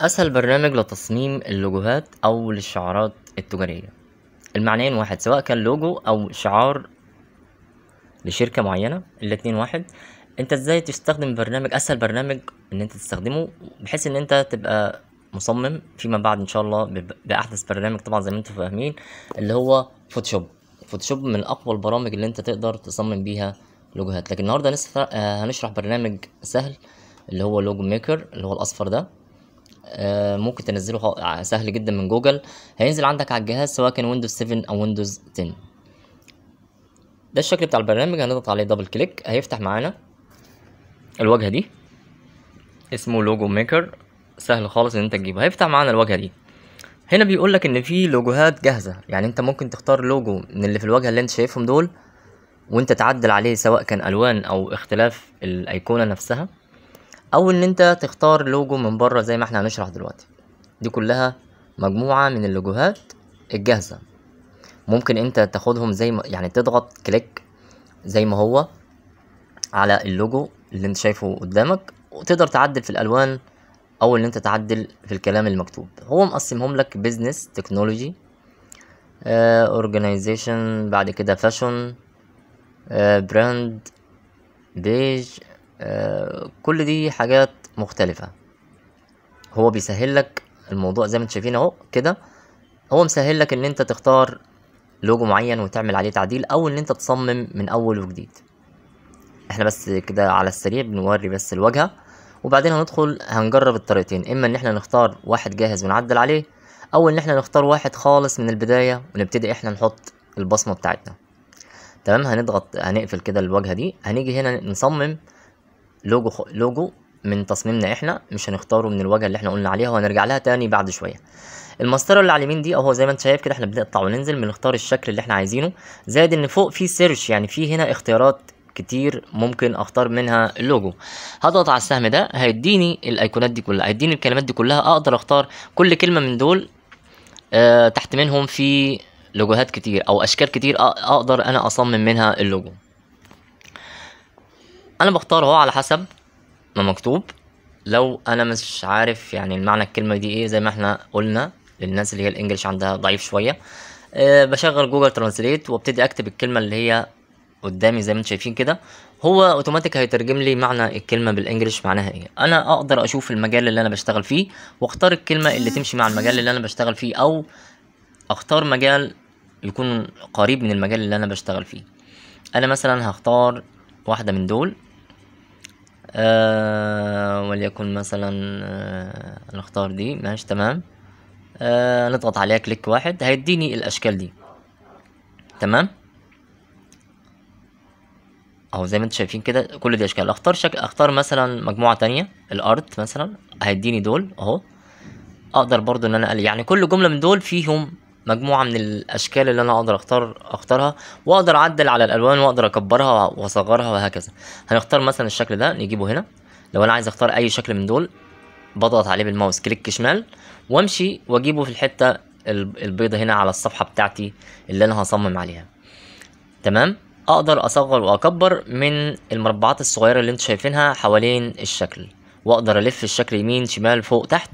أسهل برنامج لتصميم اللوجوهات أو للشعارات التجارية المعنيين واحد سواء كان لوجو أو شعار لشركة معينة الاتنين واحد انت ازاي تستخدم برنامج اسهل برنامج ان انت تستخدمه بحيث ان انت تبقى مصمم فيما بعد ان شاء الله باحدث برنامج طبعا زي ما انتم فاهمين اللي هو فوتوشوب فوتوشوب من اقوى البرامج اللي انت تقدر تصمم بيها لوجوهات لكن النهارده هنشرح برنامج سهل اللي هو لوجو ميكر اللي هو الاصفر ده آه، ممكن تنزله آه، سهل جدا من جوجل هينزل عندك على الجهاز سواء كان ويندوز 7 او ويندوز 10 ده الشكل بتاع البرنامج هنضغط عليه دبل كليك هيفتح معانا الواجهه دي اسمه لوجو ميكر سهل خالص ان انت تجيبه هيفتح معانا الواجهه دي هنا بيقول لك ان في لوجوهات جاهزه يعني انت ممكن تختار لوجو من اللي في الواجهه اللي انت شايفهم دول وانت تعدل عليه سواء كان الوان او اختلاف الايقونه نفسها او ان انت تختار لوجو من بره زي ما احنا هنشرح دلوقتي دي كلها مجموعة من اللوجوهات الجاهزة ممكن انت تاخدهم زي ما يعني تضغط كليك زي ما هو على اللوجو اللي انت شايفه قدامك وتقدر تعدل في الالوان او ان انت تعدل في الكلام المكتوب هو مقسمهم لك بيزنس تكنولوجي اورجانيزيشن بعد كده فاشن براند بيج آه، كل دي حاجات مختلفة هو بيسهل لك الموضوع زي ما انتوا شايفين اهو كده هو مسهل لك ان انت تختار لوجو معين وتعمل عليه تعديل او ان انت تصمم من اول وجديد احنا بس كده على السريع بنوري بس الواجهه وبعدين هندخل هنجرب الطريقتين اما ان احنا نختار واحد جاهز ونعدل عليه او ان احنا نختار واحد خالص من البدايه ونبتدي احنا نحط البصمه بتاعتنا تمام هنضغط هنقفل كده الواجهه دي هنيجي هنا نصمم لوجو خ... لوجو من تصميمنا احنا مش هنختاره من الواجهه اللي احنا قلنا عليها وهنرجع لها تاني بعد شويه المسطره اللي على اليمين دي اهو زي ما انت شايف كده احنا بنقطع وننزل بنختار الشكل اللي احنا عايزينه زائد ان فوق في سيرش يعني في هنا اختيارات كتير ممكن اختار منها اللوجو هضغط على السهم ده هيديني الايقونات دي كلها هيديني الكلمات دي كلها اقدر اختار كل كلمه من دول أه تحت منهم في لوجوهات كتير او اشكال كتير اقدر انا اصمم منها اللوجو انا بختار اهو على حسب ما مكتوب لو انا مش عارف يعني المعنى الكلمه دي ايه زي ما احنا قلنا للناس اللي هي الانجليش عندها ضعيف شويه أه بشغل جوجل ترانسليت وابتدي اكتب الكلمه اللي هي قدامي زي ما انتم شايفين كده هو اوتوماتيك هيترجم لي معنى الكلمه بالانجلش معناها ايه انا اقدر اشوف المجال اللي انا بشتغل فيه واختار الكلمه اللي تمشي مع المجال اللي انا بشتغل فيه او اختار مجال يكون قريب من المجال اللي انا بشتغل فيه انا مثلا هختار واحده من دول آه وليكن مثلا آه نختار دي ماشي تمام آه نضغط عليها كليك واحد هيديني الاشكال دي تمام اهو زي ما انتم شايفين كده كل دي اشكال اختار شكل اختار مثلا مجموعه تانية الارت مثلا هيديني دول اهو اقدر برضو ان انا يعني كل جمله من دول فيهم مجموعه من الاشكال اللي انا اقدر اختار اختارها واقدر اعدل على الالوان واقدر اكبرها واصغرها وهكذا هنختار مثلا الشكل ده نجيبه هنا لو انا عايز اختار اي شكل من دول بضغط عليه بالماوس كليك شمال وامشي واجيبه في الحته البيضه هنا على الصفحه بتاعتي اللي انا هصمم عليها تمام اقدر اصغر واكبر من المربعات الصغيره اللي انتوا شايفينها حوالين الشكل واقدر الف الشكل يمين شمال فوق تحت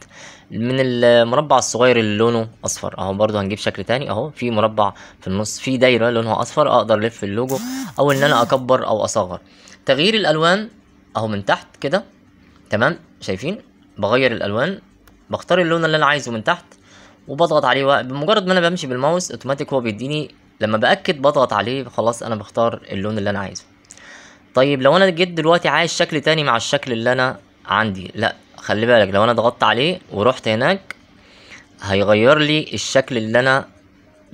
من المربع الصغير اللي لونه اصفر اهو برضو هنجيب شكل تاني اهو في مربع في النص في دايره لونها اصفر اقدر الف اللوجو او ان انا اكبر او اصغر تغيير الالوان اهو من تحت كده تمام شايفين بغير الالوان بختار اللون اللي انا عايزه من تحت وبضغط عليه بمجرد ما انا بمشي بالماوس اوتوماتيك هو بيديني لما باكد بضغط عليه خلاص انا بختار اللون اللي انا عايزه طيب لو انا جيت دلوقتي عايز شكل تاني مع الشكل اللي انا عندي لا خلي بالك لو انا ضغطت عليه ورحت هناك هيغير لي الشكل اللي انا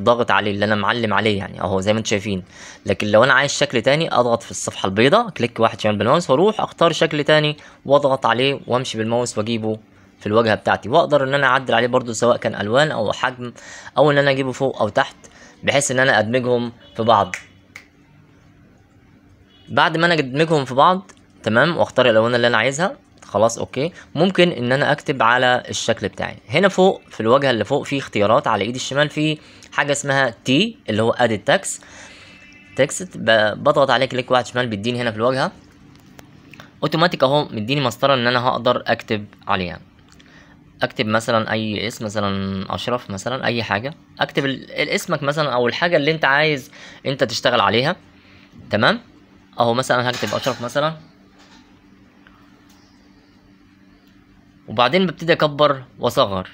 ضاغط عليه اللي انا معلم عليه يعني اهو زي ما انتم شايفين لكن لو انا عايز شكل تاني اضغط في الصفحه البيضاء كليك واحد شمال بالماوس واروح اختار شكل تاني واضغط عليه وامشي بالماوس واجيبه في الواجهه بتاعتي واقدر ان انا اعدل عليه برده سواء كان الوان او حجم او ان انا اجيبه فوق او تحت بحيث ان انا ادمجهم في بعض بعد ما انا ادمجهم في بعض تمام واختار الالوان اللي انا عايزها خلاص اوكي ممكن ان انا اكتب على الشكل بتاعي هنا فوق في الواجهه اللي فوق في اختيارات على ايدي الشمال في حاجه اسمها تي اللي هو ادد تاكس تكست بضغط عليه كليك واحد شمال بيديني هنا في الواجهه اوتوماتيك اهو مديني مسطره ان انا هقدر اكتب عليها اكتب مثلا اي اسم مثلا اشرف مثلا اي حاجه اكتب اسمك مثلا او الحاجه اللي انت عايز انت تشتغل عليها تمام اهو مثلا هكتب اشرف مثلا وبعدين ببتدي اكبر واصغر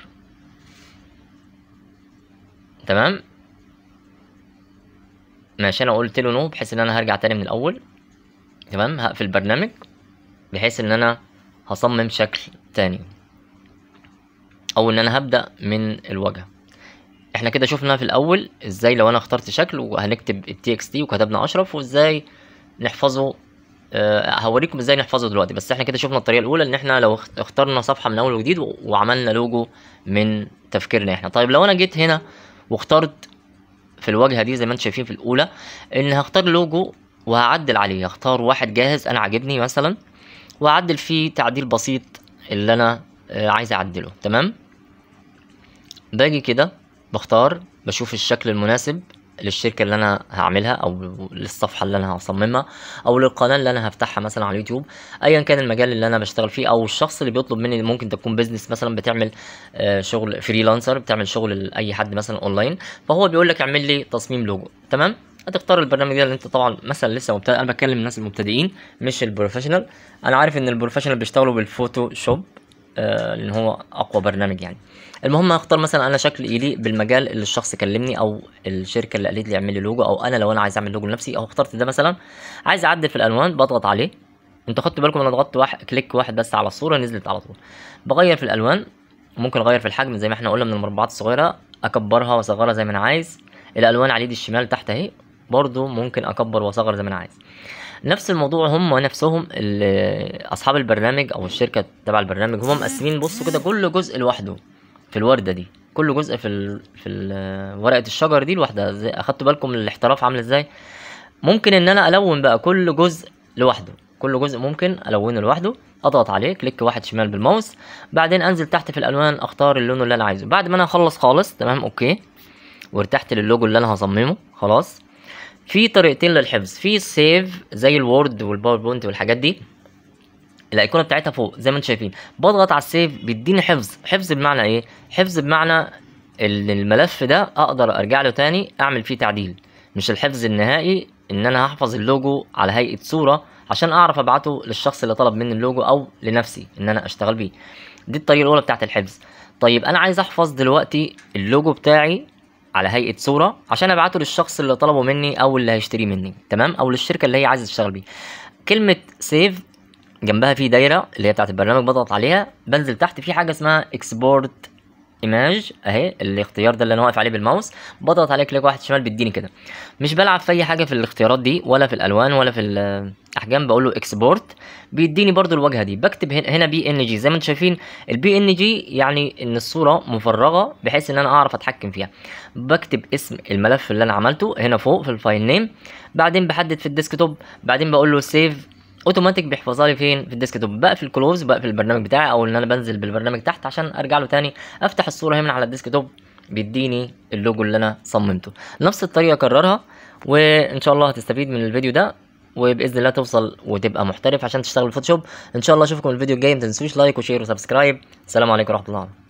تمام ماشي انا قلت له نو بحيث ان انا هرجع تاني من الاول تمام هقفل البرنامج بحيث ان انا هصمم شكل تاني او ان انا هبدا من الواجهه احنا كده شفنا في الاول ازاي لو انا اخترت شكل وهنكتب التي اكس تي وكتبنا اشرف وازاي نحفظه آه، هوريكم ازاي نحفظه دلوقتي بس احنا كده شفنا الطريقه الاولى ان احنا لو اخترنا صفحه من اول وجديد وعملنا لوجو من تفكيرنا احنا طيب لو انا جيت هنا واخترت في الواجهه دي زي ما انتم شايفين في الاولى ان هختار لوجو وهعدل عليه هختار واحد جاهز انا عاجبني مثلا واعدل فيه تعديل بسيط اللي انا آه، عايز اعدله تمام باجي كده بختار بشوف الشكل المناسب للشركه اللي انا هعملها او للصفحه اللي انا هصممها او للقناه اللي انا هفتحها مثلا على اليوتيوب ايا كان المجال اللي انا بشتغل فيه او الشخص اللي بيطلب مني ممكن تكون بيزنس مثلا بتعمل آه، شغل فريلانسر بتعمل شغل لاي حد مثلا اونلاين فهو بيقول لك اعمل لي تصميم لوجو تمام هتختار البرنامج ده اللي انت طبعا مثلا لسه مبتدئ انا بتكلم الناس المبتدئين مش البروفيشنال انا عارف ان البروفيشنال بيشتغلوا بالفوتوشوب آه، لان هو اقوى برنامج يعني المهم هختار مثلا انا شكل يليق بالمجال اللي الشخص كلمني او الشركه اللي قالت لي اعمل لي لوجو او انا لو انا عايز اعمل لوجو لنفسي او اخترت ده مثلا عايز اعدل في الالوان بضغط عليه انتوا خدتوا بالكم انا ضغطت واحد كليك واحد بس على الصوره نزلت على طول بغير في الالوان ممكن اغير في الحجم زي ما احنا قلنا من المربعات الصغيره اكبرها واصغرها زي ما انا عايز الالوان على ايدي الشمال تحت اهي برضو ممكن اكبر واصغر زي ما انا عايز نفس الموضوع هم نفسهم اصحاب البرنامج او الشركه تبع البرنامج هم مقسمين بصوا كده كل جزء لوحده في الورده دي كل جزء في ال... في ال... ورقه الشجر دي لوحدها زي اخدتوا بالكم الاحتراف عامل ازاي ممكن ان انا الون بقى كل جزء لوحده كل جزء ممكن الونه لوحده اضغط عليه كليك واحد شمال بالماوس بعدين انزل تحت في الالوان اختار اللون اللي انا عايزه بعد ما انا اخلص خالص تمام اوكي وارتحت للوجو اللي انا هصممه خلاص في طريقتين للحفظ في سيف زي الوورد والباوربوينت والحاجات دي الايقونه بتاعتها فوق زي ما انتم شايفين بضغط على السيف بيديني حفظ حفظ بمعنى ايه حفظ بمعنى ان الملف ده اقدر ارجع له تاني اعمل فيه تعديل مش الحفظ النهائي ان انا هحفظ اللوجو على هيئه صوره عشان اعرف ابعته للشخص اللي طلب مني اللوجو او لنفسي ان انا اشتغل بيه دي الطريقه الاولى بتاعت الحفظ طيب انا عايز احفظ دلوقتي اللوجو بتاعي على هيئه صوره عشان ابعته للشخص اللي طلبه مني او اللي هيشتريه مني تمام او للشركه اللي هي عايزه تشتغل بيه كلمه سيف جنبها في دايره اللي هي بتاعت البرنامج بضغط عليها بنزل تحت في حاجه اسمها اكسبورت ايماج اهي الاختيار ده اللي انا واقف عليه بالماوس بضغط عليه كليك واحد شمال بيديني كده مش بلعب في اي حاجه في الاختيارات دي ولا في الالوان ولا في الاحجام بقول له اكسبورت بيديني برده الواجهه دي بكتب هنا بي ان جي زي ما انتم شايفين البي ان جي يعني ان الصوره مفرغه بحيث ان انا اعرف اتحكم فيها بكتب اسم الملف اللي انا عملته هنا فوق في الفايل نيم بعدين بحدد في الديسكتوب بعدين بقول له سيف اوتوماتيك بيحفظها لي فين في الديسك توب بقفل كلوز بقفل البرنامج بتاعي او ان انا بنزل بالبرنامج تحت عشان ارجع له تاني افتح الصوره هنا على الديسك توب بيديني اللوجو اللي انا صممته نفس الطريقه اكررها وان شاء الله هتستفيد من الفيديو ده وباذن الله توصل وتبقى محترف عشان تشتغل فوتوشوب ان شاء الله اشوفكم الفيديو الجاي ما تنسوش لايك وشير وسبسكرايب السلام عليكم ورحمه الله